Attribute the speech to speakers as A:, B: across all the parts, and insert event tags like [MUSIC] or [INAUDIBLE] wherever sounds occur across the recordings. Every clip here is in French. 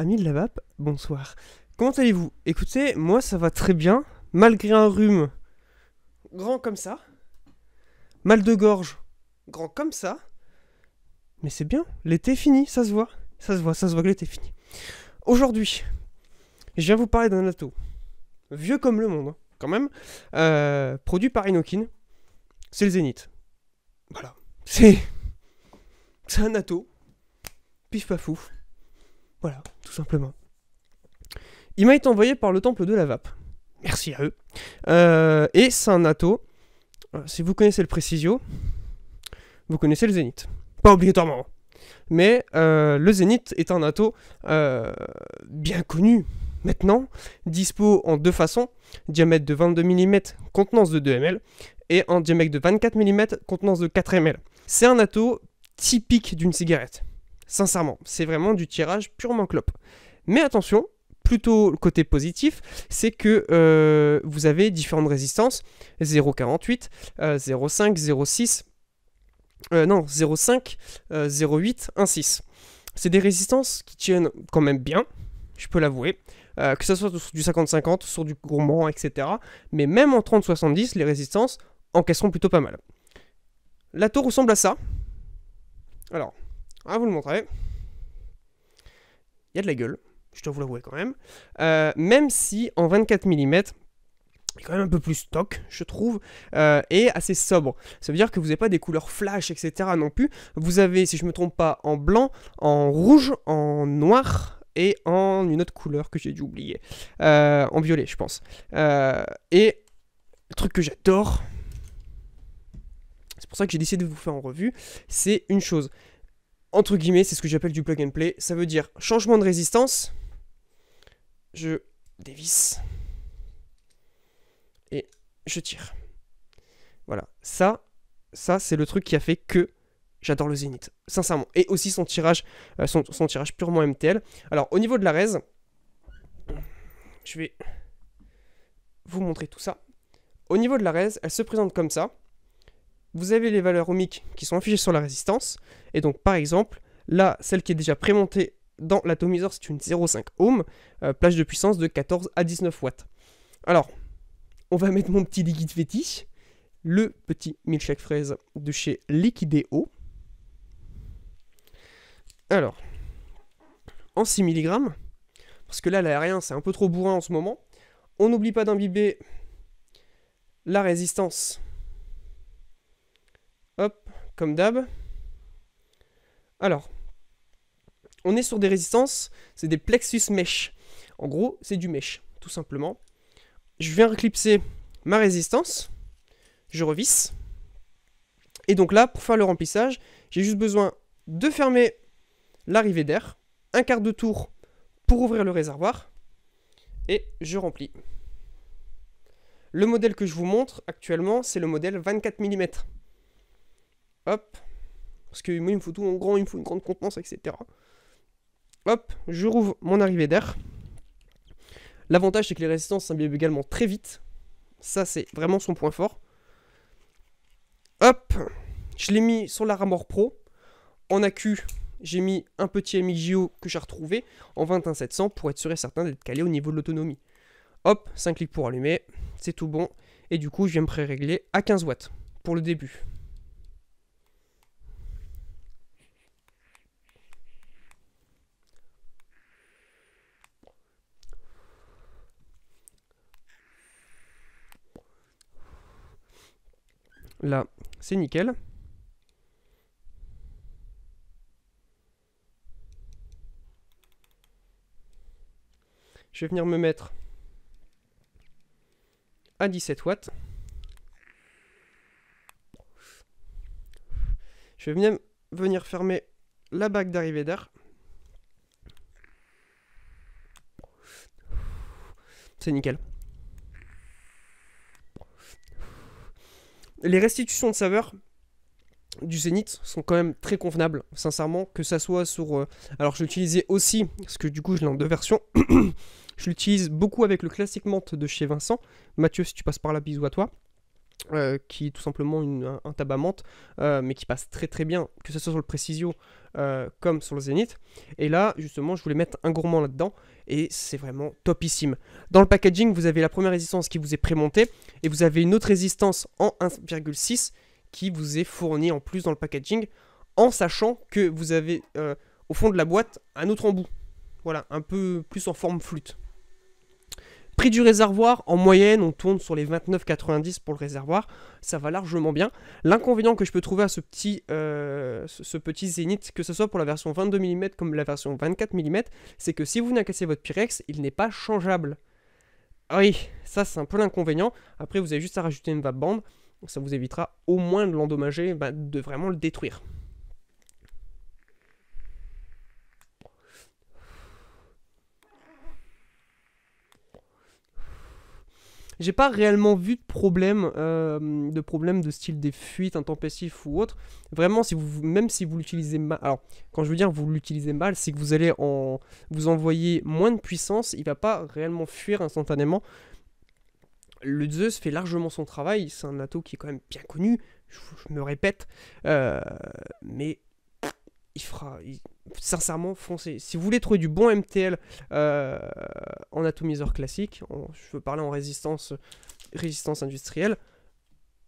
A: Amis de la VAP, bonsoir. Comment allez-vous Écoutez, moi ça va très bien, malgré un rhume grand comme ça, mal de gorge grand comme ça, mais c'est bien, l'été est fini, ça se voit, ça se voit, ça se voit que l'été est fini. Aujourd'hui, je viens vous parler d'un ato, vieux comme le monde, hein, quand même, euh, produit par Inokin, c'est le Zénith. Voilà, c'est. C'est un ato, pif pas fou. Voilà, tout simplement. Il m'a été envoyé par le temple de la vape. Merci à eux. Euh, et c'est un atout. Euh, si vous connaissez le Précisio, vous connaissez le Zénith. Pas obligatoirement. Hein. Mais euh, le Zénith est un atout bien connu maintenant, dispo en deux façons, diamètre de 22 mm, contenance de 2 ml, et en diamètre de 24 mm, contenance de 4 ml. C'est un atout typique d'une cigarette. Sincèrement, c'est vraiment du tirage purement clope. Mais attention, plutôt le côté positif, c'est que euh, vous avez différentes résistances 0,48, 0,5, 0,6, non 0,5, 0,8, 1,6. C'est des résistances qui tiennent quand même bien, je peux l'avouer. Euh, que ce soit sur du 50-50, sur du gourmand, etc. Mais même en 30-70, les résistances encaisseront plutôt pas mal. La tour ressemble à ça. Alors, à ah, vous le montrer. Il y a de la gueule, je dois vous l'avouer quand même. Euh, même si en 24 mm, il est quand même un peu plus stock, je trouve, euh, et assez sobre. Ça veut dire que vous n'avez pas des couleurs flash, etc. non plus. Vous avez, si je ne me trompe pas, en blanc, en rouge, en noir et en une autre couleur que j'ai dû oublier. Euh, en violet, je pense. et le truc que j'adore, c'est pour ça que j'ai décidé de vous faire en revue, c'est une chose entre guillemets, c'est ce que j'appelle du plug and play. Ça veut dire changement de résistance. Je dévisse. Et je tire. Voilà. Ça, ça c'est le truc qui a fait que j'adore le Zenith, Sincèrement. Et aussi son tirage, euh, son, tirage purement MTL. Alors, au niveau de la res, je vais vous montrer tout ça. Au niveau de la res, elle se présente comme ça vous avez les valeurs ohmiques qui sont affichées sur la résistance. Et donc, par exemple, là, celle qui est déjà prémontée dans l'atomiseur, c'est une 0,5 ohm, euh, plage de puissance de 14 à 19 watts. Alors, on va mettre mon petit liquide fétiche, le petit milkshake fraise de chez Liquideo. Alors, en 6 mg, parce que là, l'aérien, c'est un peu trop bourrin en ce moment, on n'oublie pas d'imbiber la résistance comme d'hab. Alors, on est sur des résistances, c'est des plexus mesh. En gros, c'est du mesh, tout simplement. Je viens reclipser ma résistance, je revisse. Et donc là, pour faire le remplissage, j'ai juste besoin de fermer l'arrivée d'air, un quart de tour pour ouvrir le réservoir, et je remplis. Le modèle que je vous montre actuellement, c'est le modèle 24 mm. Hop. Parce que moi, il me faut tout en grand, il me faut une grande contenance, etc. Hop, je rouvre mon arrivée d'air. L'avantage, c'est que les résistances s'imbibent également très vite. Ça, c'est vraiment son point fort. Hop, je l'ai mis sur la Ramor Pro. En AQ, j'ai mis un petit MIJO que j'ai retrouvé en 21700 pour être sûr et certain d'être calé au niveau de l'autonomie. Hop, 5 clics pour allumer, c'est tout bon. Et du coup, je viens me pré-régler à 15 watts pour le début. Là, c'est nickel. Je vais venir me mettre à 17 watts. Je vais venir venir fermer la bague d'arrivée d'air. C'est nickel. les restitutions de saveur du Zénith sont quand même très convenables, sincèrement, que ça soit sur... Euh, alors je l'utilisais aussi, parce que du coup je l'ai en deux versions, [COUGHS] je l'utilise beaucoup avec le classique menthe de chez Vincent. Mathieu, si tu passes par là, bisous à toi. Euh, qui est tout simplement un, tabamante, euh, mais qui passe très très bien, que ce soit sur le Precisio euh, comme sur le Zenith, Et là, justement, je voulais mettre un gourmand là-dedans, et c'est vraiment topissime. Dans le packaging, vous avez la première résistance qui vous est prémontée, et vous avez une autre résistance en 1,6 qui vous est fournie en plus dans le packaging, en sachant que vous avez au fond de la boîte un autre embout. Voilà, un peu plus en forme flûte. Prix du réservoir, en moyenne, on tourne sur les 29,90 pour le réservoir. Ça va largement bien. L'inconvénient que je peux trouver à ce petit, euh, ce, petit Zénith, que ce soit pour la version 22 mm comme la version 24 mm, c'est que si vous venez à casser votre Pyrex, il n'est pas changeable. Ah oui, ça c'est un peu l'inconvénient. Après, vous avez juste à rajouter une vape bande. Ça vous évitera au moins de l'endommager, bah, de vraiment le détruire. j'ai pas réellement vu de problème, euh, de problème de style des fuites intempestives ou autre. Vraiment, même si vous l'utilisez mal, alors quand je veux dire vous l'utilisez mal, c'est que vous allez en, vous envoyer moins de puissance, il va pas réellement fuir instantanément. Le Zeus fait largement son travail, c'est un atout qui est quand même bien connu, je, me répète, euh, mais il fera, sincèrement, foncez. Si vous voulez trouver du bon MTL euh, en atomiseur classique, je veux parler en résistance, résistance industrielle,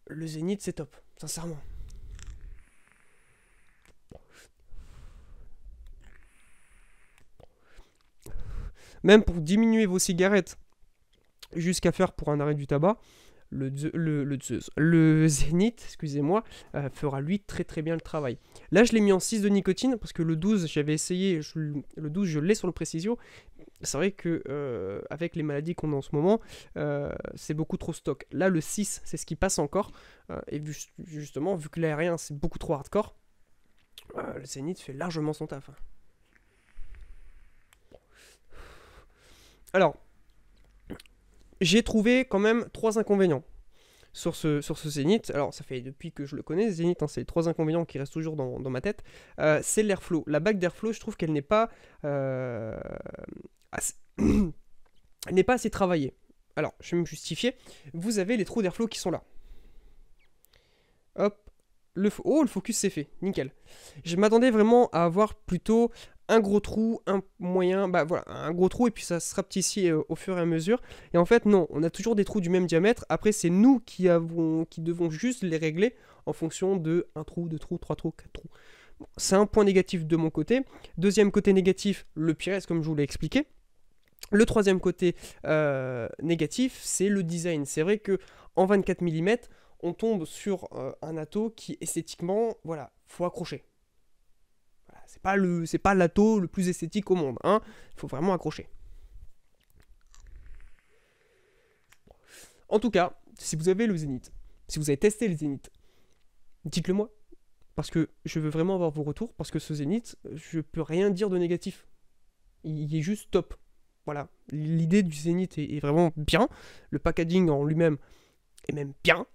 A: le Zénith c'est top, sincèrement. Même pour diminuer vos cigarettes jusqu'à faire pour un arrêt du tabac, le, le, le, Zénith, excusez-moi, euh, fera lui très très bien le travail. Là, je l'ai mis en 6 de nicotine parce que le 12, j'avais essayé, le 12, je l'ai sur le Précisio. C'est vrai que euh, avec les maladies qu'on a en ce moment, euh, c'est beaucoup trop stock. Là, le 6, c'est ce qui passe encore. et justement, vu que l'aérien, c'est beaucoup trop hardcore, le Zénith fait largement son taf. Hein. Alors, j'ai trouvé quand même trois inconvénients sur ce, sur ce Zénith. Alors, ça fait depuis que je le connais, Zénith, hein, c'est les trois inconvénients qui restent toujours dans, ma tête. Euh, c'est l'airflow. La bague d'airflow, je trouve qu'elle n'est pas, euh, assez... [COUGHS] n'est pas assez travaillée. Alors, je vais me justifier. Vous avez les trous d'airflow qui sont là. Hop. Le oh, le focus s'est fait. Nickel. Je m'attendais vraiment à avoir plutôt un gros trou, un moyen, bah voilà, un gros trou, et puis ça se rapetissit euh, au fur et à mesure. Et en fait, non, on a toujours des trous du même diamètre. Après, c'est nous qui, avons, qui devons juste les régler en fonction de un trou, deux trous, trois trous, quatre trous. c'est un point négatif de mon côté. Deuxième côté négatif, le est comme je vous l'ai expliqué. Le troisième côté euh, négatif, c'est le design. C'est vrai que en 24 mm, on tombe sur euh, un ato qui esthétiquement, voilà, faut accrocher c'est pas le, c'est pas le plus esthétique au monde. Il hein. faut vraiment accrocher. En tout cas, si vous avez le Zénith, si vous avez testé le Zénith, dites-le moi. Parce que je veux vraiment avoir vos retours, parce que ce Zénith, je peux rien dire de négatif. Il est juste top. Voilà. L'idée du Zénith est, vraiment bien. Le packaging en lui-même est même bien.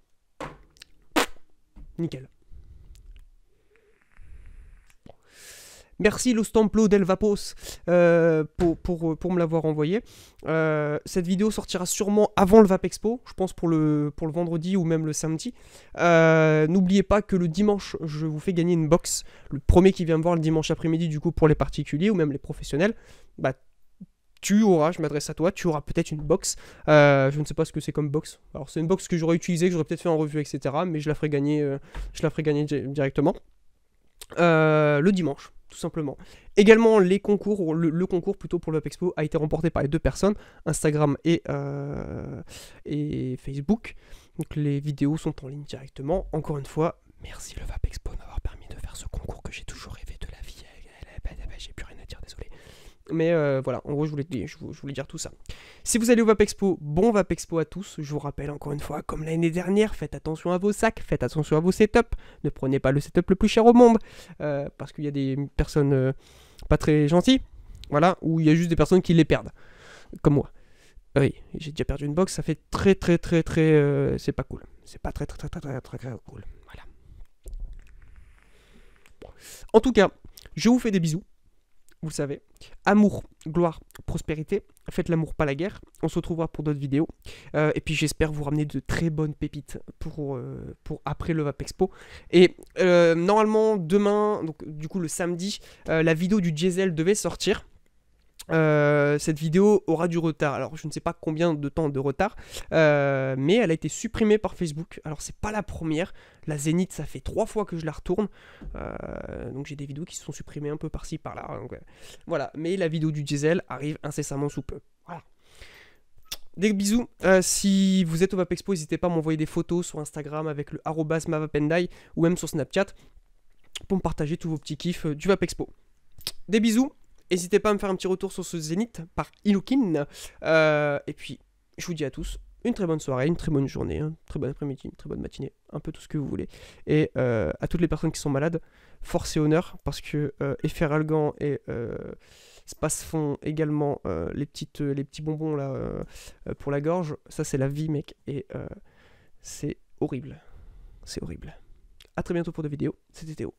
A: Nickel. Merci Lostamplo del Vapos euh, pour, pour, euh, pour, me l'avoir envoyé. Euh, cette vidéo sortira sûrement avant le VapExpo, Expo, je pense pour le, pour le vendredi ou même le samedi. N'oubliez pas que le dimanche, je vous fais gagner une box. Le premier qui vient me voir le dimanche après-midi, du coup, pour les particuliers ou même les professionnels, bah, tu auras, je m'adresse à toi, tu auras peut-être une box. je ne sais pas ce que c'est comme box. Alors c'est une box que j'aurais utilisée, que j'aurais peut-être fait en revue, etc. Mais je la ferai gagner, je la ferai gagner directement. le dimanche tout simplement. Également, les concours, le, concours plutôt pour le Web Expo a été remporté par les deux personnes, Instagram et, euh, et Facebook. Donc les vidéos sont en ligne directement. Encore une fois, merci le Web Expo d'avoir permis de faire ce concours que j'ai toujours rêvé. Mais euh, voilà, en gros, je voulais, je, voulais dire tout ça. Si vous allez au Expo bon Vape Expo à tous. Je vous rappelle encore une fois, comme l'année dernière, faites attention à vos sacs, faites attention à vos setups. Ne prenez pas le setup le plus cher au monde, euh, parce qu'il y a des personnes euh, pas très gentilles, voilà, ou il y a juste des personnes qui les perdent, comme moi. Ah oui, j'ai déjà perdu une box, ça fait très très très très... c'est pas cool. C'est pas très très très très très très, très cool. Voilà. En tout cas, je vous fais des bisous vous le savez. Amour, gloire, prospérité. Faites l'amour, pas la guerre. On se retrouvera pour d'autres vidéos. Euh, et puis j'espère vous ramener de très bonnes pépites pour, euh, pour après le VAP Expo. Et euh, normalement, demain, donc du coup le samedi, la vidéo du diesel devait sortir. Euh, cette vidéo aura du retard. Alors je ne sais pas combien de temps de retard, euh, mais elle a été supprimée par Facebook. Alors c'est pas la première. La Zénith, ça fait trois fois que je la retourne. Euh, donc j'ai des vidéos qui se sont supprimées un peu par-ci par-là. Hein, voilà. Mais la vidéo du diesel arrive incessamment sous peu. Voilà. Des bisous. si vous êtes au VapExpo, Expo, n'hésitez pas à m'envoyer des photos sur Instagram avec le mavapendai ou même sur Snapchat pour me partager tous vos petits kiffs du VapExpo, Expo. Des bisous N'hésitez pas à me faire un petit retour sur ce Zénith par Ilukin. Euh, et puis, je vous dis à tous une très bonne soirée, une très bonne journée, un hein. très bon après-midi, une très bonne matinée, un peu tout ce que vous voulez. Et euh, à toutes les personnes qui sont malades, force et honneur, parce que euh, et euh, Space font également euh, les, petites, les petits bonbons là pour la gorge. Ça, c'est la vie, mec. Et c'est horrible. C'est horrible. À très bientôt pour des vidéos. C'était Théo.